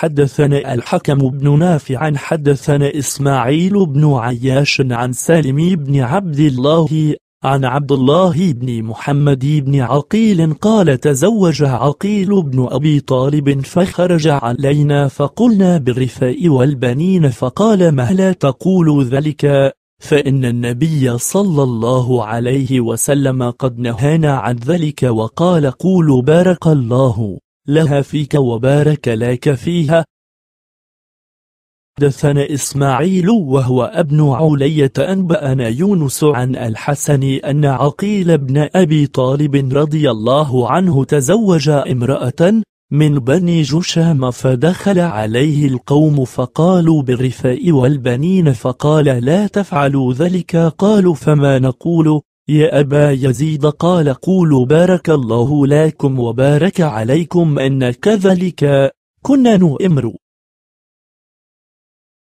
حدثنا الحكم بن نافع حدثنا إسماعيل بن عياش عن سالم بن عبد الله عن عبد الله بن محمد بن عقيل قال تزوج عقيل بن أبي طالب فخرج علينا فقلنا بالرفاء والبنين فقال مهلا تقول ذلك فإن النبي صلى الله عليه وسلم قد نهانا عن ذلك وقال قولوا بارك الله لها فيك وبارك لك فيها حدثنا إسماعيل وهو ابن علية أنبأنا يونس عن الحسن أن عقيل بن أبي طالب رضي الله عنه تزوج امرأة من بني جشام فدخل عليه القوم فقالوا بالرفاء والبنين فقال لا تفعلوا ذلك قالوا فما نقول يا أبا يزيد قال قولوا بارك الله لكم وبارك عليكم أن كذلك كنا نؤمر